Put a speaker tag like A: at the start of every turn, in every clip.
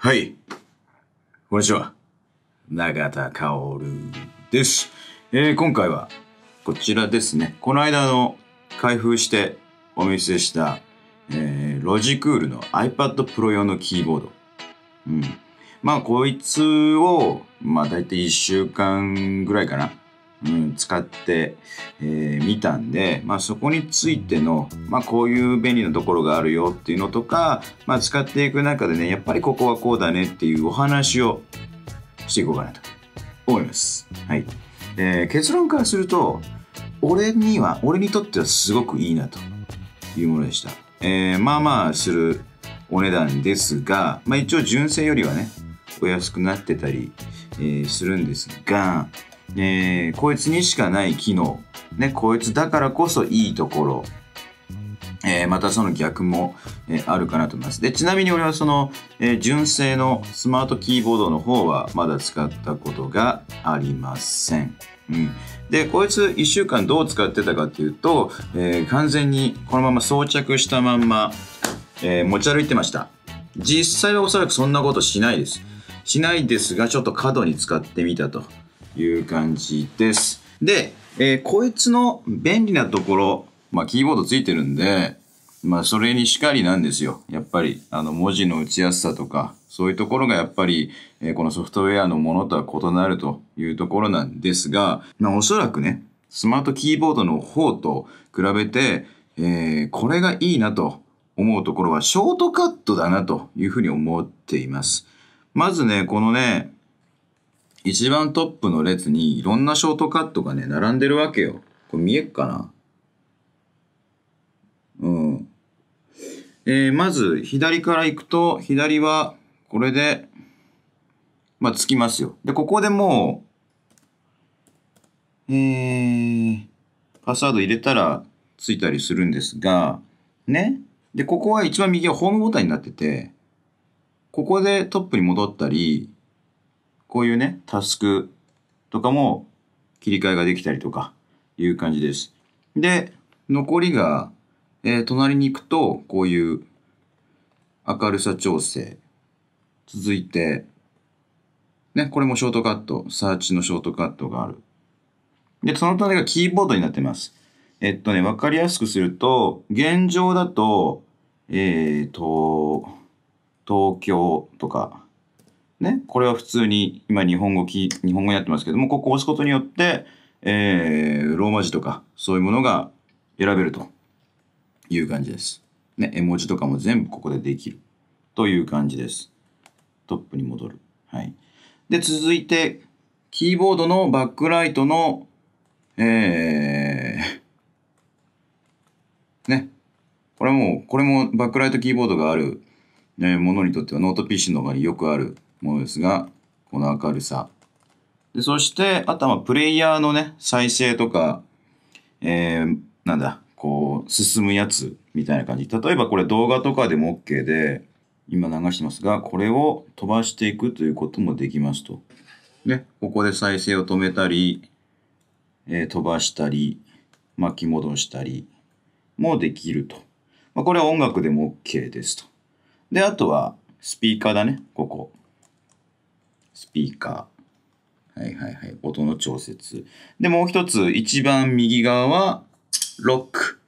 A: はい。こんにちは。永田薫です。えー、今回はこちらですね。この間の開封してお見せした、えー、ロジクールの iPad Pro 用のキーボード。うん。まあ、こいつを、まあ、だいたい1週間ぐらいかな。うん、使ってみ、えー、たんで、まあ、そこについての、まあ、こういう便利なところがあるよっていうのとか、まあ、使っていく中でねやっぱりここはこうだねっていうお話をしていこうかなと思います。はいえー、結論からすると俺には俺にとってはすごくいいなというものでした。えー、まあまあするお値段ですが、まあ、一応純正よりはねお安くなってたり、えー、するんですが、えー、こいつにしかない機能、ね、こいつだからこそいいところ、えー、またその逆も、えー、あるかなと思います。で、ちなみに俺はその、えー、純正のスマートキーボードの方はまだ使ったことがありません。うん、で、こいつ1週間どう使ってたかっていうと、え完全にこのまま装着したまんま、え持ち歩いてました。実際はおそらくそんなことしないです。しないですが、ちょっと過度に使ってみたと。いう感じです。で、えー、こいつの便利なところ、まあ、キーボードついてるんで、まあ、それにしかりなんですよ。やっぱり、あの、文字の打ちやすさとか、そういうところがやっぱり、えー、このソフトウェアのものとは異なるというところなんですが、まあ、おそらくね、スマートキーボードの方と比べて、えー、これがいいなと思うところは、ショートカットだなというふうに思っています。まずね、このね、一番トップの列にいろんなショートカットがね、並んでるわけよ。これ見えっかなうん。えー、まず、左から行くと、左は、これで、まあ、つきますよ。で、ここでもう、えー、パスワード入れたら、ついたりするんですが、ね。で、ここは一番右はホームボタンになってて、ここでトップに戻ったり、こういうね、タスクとかも切り替えができたりとかいう感じです。で、残りが、えー、隣に行くと、こういう明るさ調整。続いて、ね、これもショートカット、サーチのショートカットがある。で、その隣がキーボードになってます。えっとね、わかりやすくすると、現状だと、えっ、ー、と、東京とか、ね、これは普通に今日本語き、日本語になってますけども、ここを押すことによって、えー、ローマ字とかそういうものが選べるという感じです。ね、絵文字とかも全部ここでできるという感じです。トップに戻る。はい。で、続いて、キーボードのバックライトの、えー、ね。これも、これもバックライトキーボードがある、ね、ものにとってはノート PC の方がよくあるものですが、この明るさ。で、そして、あとはプレイヤーのね、再生とか、えー、なんだ、こう、進むやつみたいな感じ。例えばこれ動画とかでも OK で、今流してますが、これを飛ばしていくということもできますと。ね、ここで再生を止めたり、えー、飛ばしたり、巻き戻したりもできると。まあ、これは音楽でも OK ですと。で、あとはスピーカーだね、ここ。スピーカー。はいはいはい。音の調節。で、もう一つ、一番右側は、ロック。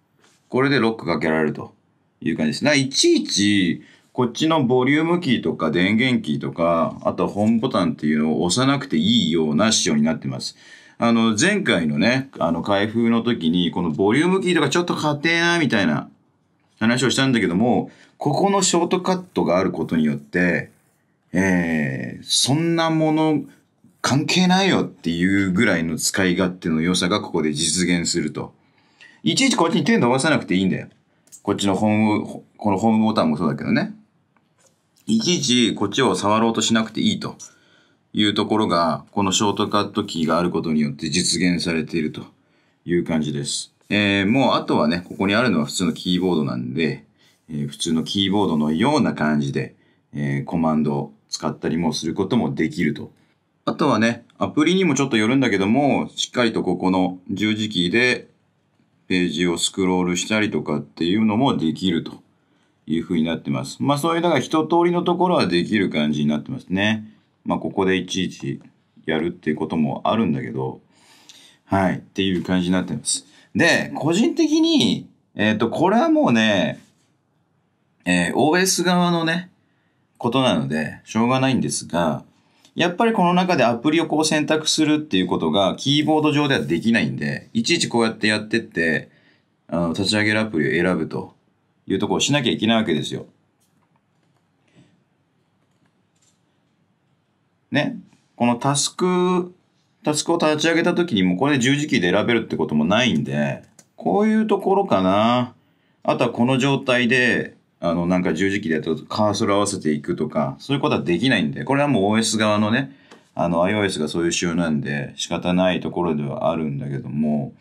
A: これでロックかけられるという感じです。ないちいち、こっちのボリュームキーとか電源キーとか、あとはホームボタンっていうのを押さなくていいような仕様になってます。あの、前回のね、あの、開封の時に、このボリュームキーとかちょっと硬えな、みたいな話をしたんだけども、ここのショートカットがあることによって、えー、そんなもの関係ないよっていうぐらいの使い勝手の良さがここで実現すると。いちいちこっちに手伸ばさなくていいんだよ。こっちのホーム、このホームボタンもそうだけどね。いちいちこっちを触ろうとしなくていいというところが、このショートカットキーがあることによって実現されているという感じです。えー、もうあとはね、ここにあるのは普通のキーボードなんで、えー、普通のキーボードのような感じで、えー、コマンド使ったりもすることもできると。あとはね、アプリにもちょっとよるんだけども、しっかりとここの十字キーでページをスクロールしたりとかっていうのもできるという風になってます。まあそういう、だから一通りのところはできる感じになってますね。まあここでいちいちやるっていうこともあるんだけど、はい、っていう感じになってます。で、個人的に、えっ、ー、と、これはもうね、えー、OS 側のね、ことなので、しょうがないんですが、やっぱりこの中でアプリをこう選択するっていうことがキーボード上ではできないんで、いちいちこうやってやってって、あの、立ち上げるアプリを選ぶというところをしなきゃいけないわけですよ。ね。このタスク、タスクを立ち上げた時にもこれで十字キーで選べるってこともないんで、こういうところかな。あとはこの状態で、あの、なんか十字キーでやったとカーソル合わせていくとか、そういうことはできないんで、これはもう OS 側のね、あの iOS がそういう仕様なんで仕方ないところではあるんだけども、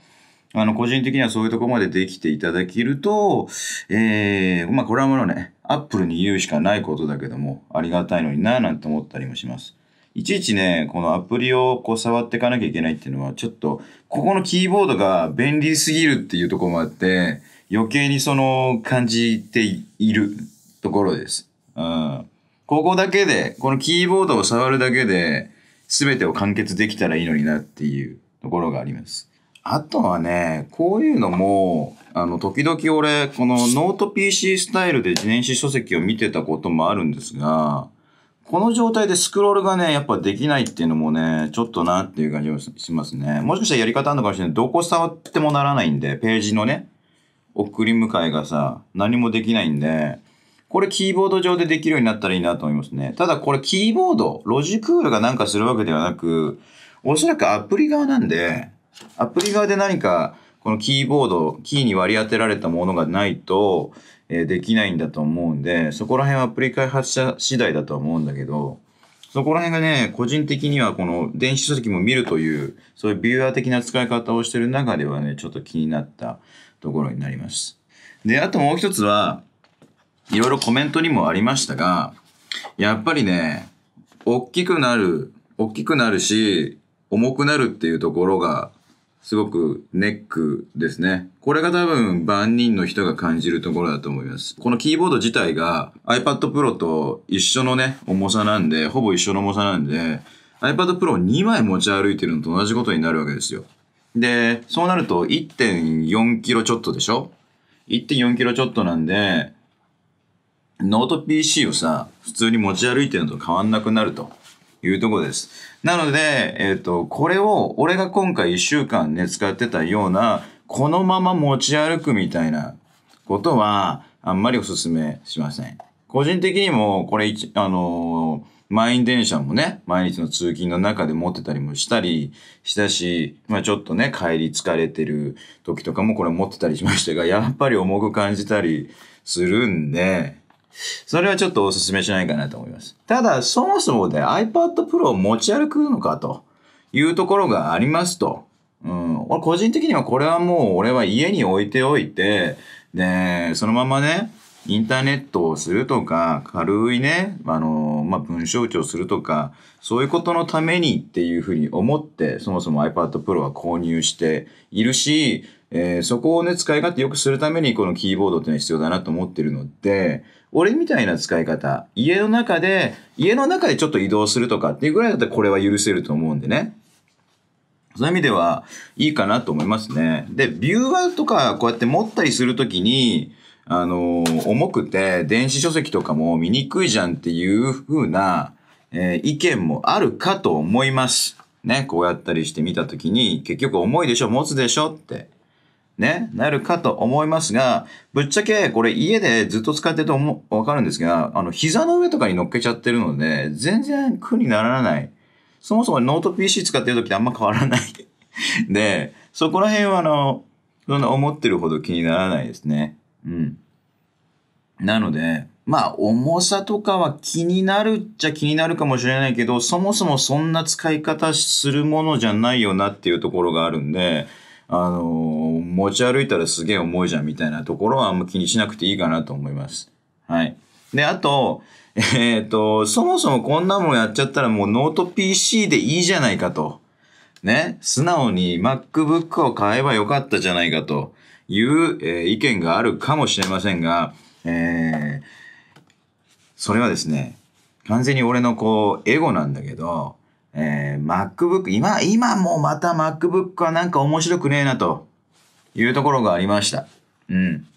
A: あの、個人的にはそういうとこまでできていただけると、ええー、まあこれはもうね、Apple に言うしかないことだけども、ありがたいのになぁなんて思ったりもします。いちいちね、このアプリをこう触っていかなきゃいけないっていうのは、ちょっと、ここのキーボードが便利すぎるっていうとこもあって、余計にその感じているところです。うん。ここだけで、このキーボードを触るだけで、全てを完結できたらいいのになっていうところがあります。あとはね、こういうのも、あの、時々俺、このノート PC スタイルで自転車書籍を見てたこともあるんですが、この状態でスクロールがね、やっぱできないっていうのもね、ちょっとなっていう感じがしますね。もしかしたらやり方あるのかもしれない。どこ触ってもならないんで、ページのね、送り迎えがさ、何もできないんで、これキーボード上でできるようになったらいいなと思いますね。ただこれキーボード、ロジクールがなんかするわけではなく、おそらくアプリ側なんで、アプリ側で何か、このキーボード、キーに割り当てられたものがないと、えー、できないんだと思うんで、そこら辺はアプリ開発者次第だとは思うんだけど、そこら辺がね、個人的にはこの電子書籍も見るという、そういうビューアー的な使い方をしてる中ではね、ちょっと気になったところになります。で、あともう一つは、いろいろコメントにもありましたが、やっぱりね、大きくなる、大きくなるし、重くなるっていうところが、すごくネックですね。これが多分万人の人が感じるところだと思います。このキーボード自体が iPad Pro と一緒のね、重さなんで、ほぼ一緒の重さなんで、iPad Pro を2枚持ち歩いてるのと同じことになるわけですよ。で、そうなると1.4キロちょっとでしょ ?1.4 キロちょっとなんで、ノート PC をさ、普通に持ち歩いてるのと変わんなくなるというとこです。なので、えっ、ー、と、これを俺が今回1週間ね、使ってたような、このまま持ち歩くみたいなことは、あんまりお勧めしません。個人的にも、これ、あのー満員電車もね、毎日の通勤の中で持ってたりもしたりしたし、まあちょっとね、帰り疲れてる時とかもこれ持ってたりしましたが、やっぱり重く感じたりするんで、それはちょっとお勧めしないかなと思います。ただ、そもそもで iPad Pro を持ち歩くのかというところがありますと。うん、個人的にはこれはもう俺は家に置いておいて、で、そのままね、インターネットをするとか、軽いね、あの、まあ、文章帳するとか、そういうことのためにっていうふうに思って、そもそも iPad Pro は購入しているし、えー、そこをね、使い勝手良くするためにこのキーボードっていうのは必要だなと思ってるので、俺みたいな使い方、家の中で、家の中でちょっと移動するとかっていうぐらいだったらこれは許せると思うんでね。そういう意味ではいいかなと思いますね。で、ビューワーとかこうやって持ったりするときに、あの、重くて、電子書籍とかも見にくいじゃんっていう風な、えー、意見もあるかと思います。ね、こうやったりしてみたときに、結局重いでしょ、持つでしょって、ね、なるかと思いますが、ぶっちゃけこれ家でずっと使ってると思わかるんですが、あの、膝の上とかに乗っけちゃってるので、全然苦にならない。そもそもノート PC 使ってるときてあんま変わらない で、そこら辺はあの、そんな思ってるほど気にならないですね。うん。なので、まあ、重さとかは気になるっちゃ気になるかもしれないけど、そもそもそんな使い方するものじゃないよなっていうところがあるんで、あのー、持ち歩いたらすげえ重いじゃんみたいなところはあんま気にしなくていいかなと思います。はい。で、あと、えっ、ー、と、そもそもこんなもんやっちゃったらもうノート PC でいいじゃないかと。ね。素直に MacBook を買えばよかったじゃないかと。いう、えー、意見があるかもしれませんが、えー、それはですね、完全に俺のこう、エゴなんだけど、えー、MacBook、今、今もまた MacBook はなんか面白くねえなというところがありました。うん。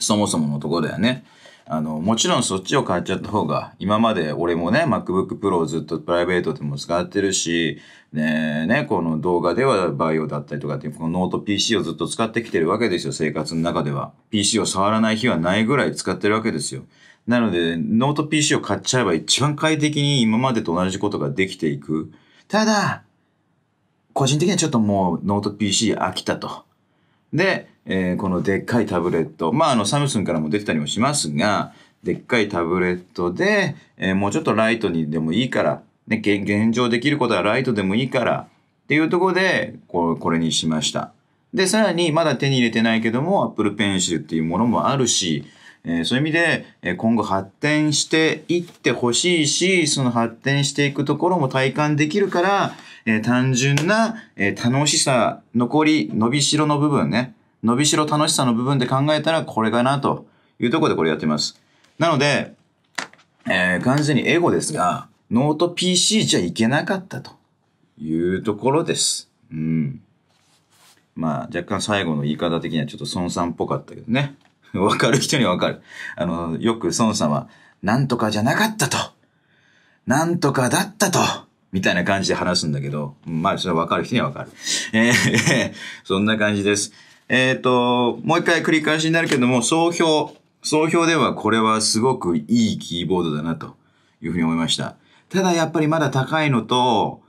A: そもそものところだよね。あの、もちろんそっちを買っちゃった方が、今まで俺もね、MacBook Pro をずっとプライベートでも使ってるし、ねね、この動画ではバイオだったりとかっていう、このノート PC をずっと使ってきてるわけですよ、生活の中では。PC を触らない日はないぐらい使ってるわけですよ。なので、ノート PC を買っちゃえば一番快適に今までと同じことができていく。ただ、個人的にはちょっともうノート PC 飽きたと。で、えー、このでっかいタブレット。まあ、あの、サムスンからも出てたりもしますが、でっかいタブレットで、えー、もうちょっとライトにでもいいから、ね、現状できることはライトでもいいから、っていうところで、ここれにしました。で、さらに、まだ手に入れてないけども、Apple Pencil っていうものもあるし、えー、そういう意味で、え今後発展していってほしいし、その発展していくところも体感できるから、えー、単純な、えー、楽しさ、残り、伸びしろの部分ね、伸びしろ楽しさの部分で考えたらこれかなというところでこれやってます。なので、えー、完全にエゴですが、ノート PC じゃいけなかったというところです。うん。まあ、若干最後の言い方的にはちょっと孫さんっぽかったけどね。わかる人にはわかる。あの、よく孫さんは、なんとかじゃなかったと。なんとかだったと。みたいな感じで話すんだけど、まあ、それはわかる人にはわかる。えー、そんな感じです。えっ、ー、と、もう一回繰り返しになるけども、総評。総評ではこれはすごくいいキーボードだなというふうに思いました。ただやっぱりまだ高いのと、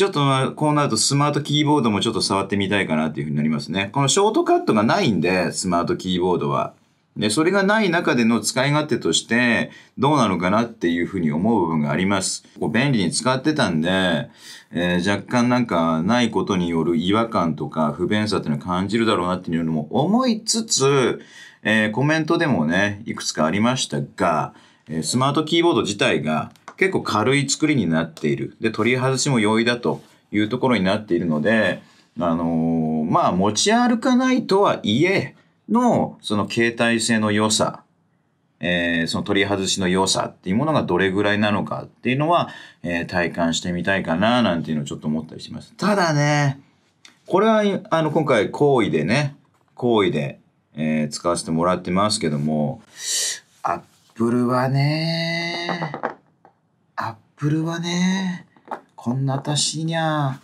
A: ちょっとこうなるとスマートキーボードもちょっと触ってみたいかなっていうふうになりますね。このショートカットがないんで、スマートキーボードは。で、それがない中での使い勝手としてどうなのかなっていうふうに思う部分があります。こう便利に使ってたんで、えー、若干なんかないことによる違和感とか不便さっていうのを感じるだろうなっていうのも思いつつ、えー、コメントでもね、いくつかありましたが、えスマートキーボード自体が結構軽い作りになっている。で、取り外しも容易だというところになっているので、あのー、まあ、持ち歩かないとはいえ、の、その携帯性の良さ、えー、その取り外しの良さっていうものがどれぐらいなのかっていうのは、えー、体感してみたいかな、なんていうのをちょっと思ったりします。ただね、これは、あの、今回、好意でね、好意で、えー、使わせてもらってますけども、アップルはね、アップルはね、こんな私にゃ、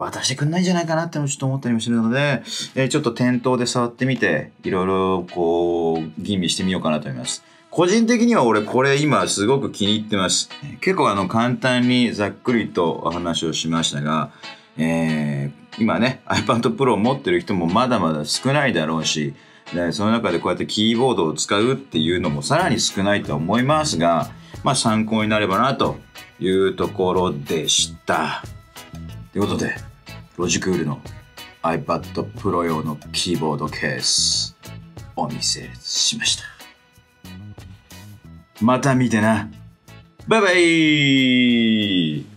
A: 渡してくんないんじゃないかなってのちょっと思ったりもするので、えー、ちょっと店頭で触ってみて、いろいろこう、吟味してみようかなと思います。個人的には俺これ今すごく気に入ってます。結構あの簡単にざっくりとお話をしましたが、えー、今ね iPad Pro を持ってる人もまだまだ少ないだろうし、その中でこうやってキーボードを使うっていうのもさらに少ないとは思いますが、まあ、参考になればなというところでした。ということで、ロジクールの iPad Pro 用のキーボードケース、お見せしました。また見てな。バイバイ